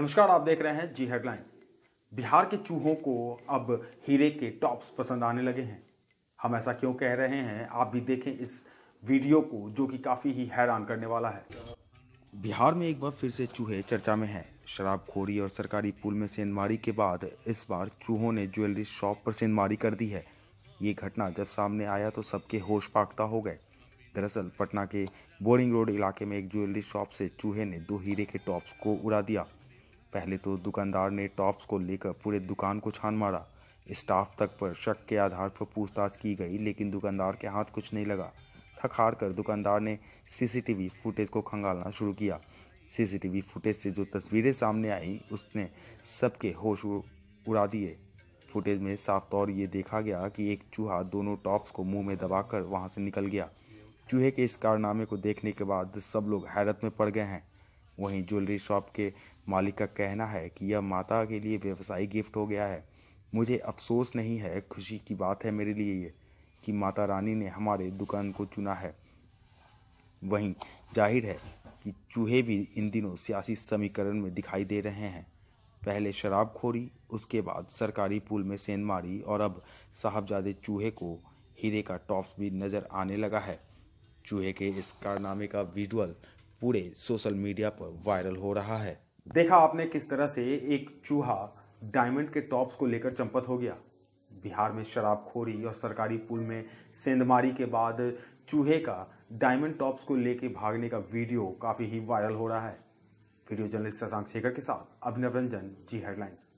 नमस्कार आप देख रहे हैं जी हेडलाइन बिहार के चूहों को अब हीरे के टॉप्स पसंद आने लगे हैं हम ऐसा क्यों कह रहे हैं आप भी देखें इस वीडियो को जो कि काफ़ी ही हैरान करने वाला है बिहार में एक बार फिर से चूहे चर्चा में हैं शराबखोरी और सरकारी पुल में सेंधमारी के बाद इस बार चूहों ने ज्वेलरी शॉप पर सेंधमारी कर दी है ये घटना जब सामने आया तो सबके होश पाकता हो गए दरअसल पटना के बोरिंग रोड इलाके में एक ज्वेलरी शॉप से चूहे ने दो हीरे के टॉप्स को उड़ा दिया पहले तो दुकानदार ने टॉप्स को लेकर पूरे दुकान को छान मारा स्टाफ तक पर शक के आधार पर पूछताछ की गई लेकिन दुकानदार के हाथ कुछ नहीं लगा थक हार कर दुकानदार ने सीसीटीवी फुटेज को खंगालना शुरू किया सीसीटीवी फुटेज से जो तस्वीरें सामने आई उसने सबके होश उड़ा दिए फुटेज में साफ तौर ये देखा गया कि एक चूहा दोनों टॉप्स को मुंह में दबाकर वहां से निकल गया चूहे के इस कारनामे को देखने के बाद सब लोग हैरत में पड़ गए हैं वहीं ज्वेलरी शॉप के मालिक का कहना है कि यह माता के लिए व्यवसायी गिफ्ट हो गया है मुझे अफसोस नहीं है खुशी की बात है मेरे लिए ये कि माता रानी ने हमारे दुकान को चुना है वहीं जाहिर है कि चूहे भी इन दिनों सियासी समीकरण में दिखाई दे रहे हैं पहले शराबखोरी उसके बाद सरकारी पुल में सेंध मारी और अब साहबजादे चूहे को हीरे का टॉप भी नज़र आने लगा है चूहे के इस कारनामे का विजुअल पूरे सोशल मीडिया पर वायरल हो रहा है देखा आपने किस तरह से एक चूहा डायमंड के टॉप्स को लेकर चंपत हो गया बिहार में शराबखोरी और सरकारी पुल में सेंधमारी के बाद चूहे का डायमंड टॉप्स को लेकर भागने का वीडियो काफ़ी ही वायरल हो रहा है वीडियो जर्नलिस्ट शशांक शेखर के साथ अभिनव रंजन जी हेडलाइंस